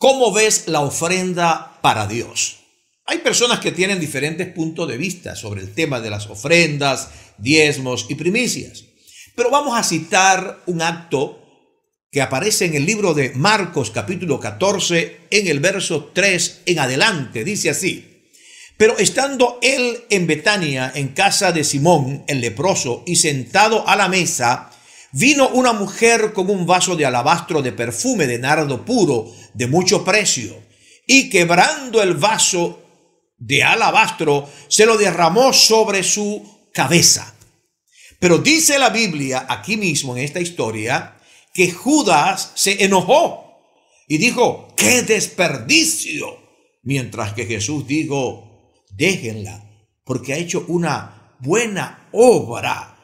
¿Cómo ves la ofrenda para Dios? Hay personas que tienen diferentes puntos de vista sobre el tema de las ofrendas, diezmos y primicias. Pero vamos a citar un acto que aparece en el libro de Marcos capítulo 14 en el verso 3 en adelante. Dice así, pero estando él en Betania, en casa de Simón, el leproso, y sentado a la mesa, Vino una mujer con un vaso de alabastro de perfume de nardo puro de mucho precio, y quebrando el vaso de alabastro, se lo derramó sobre su cabeza. Pero dice la Biblia aquí mismo en esta historia que Judas se enojó y dijo, qué desperdicio. Mientras que Jesús dijo, déjenla, porque ha hecho una buena obra.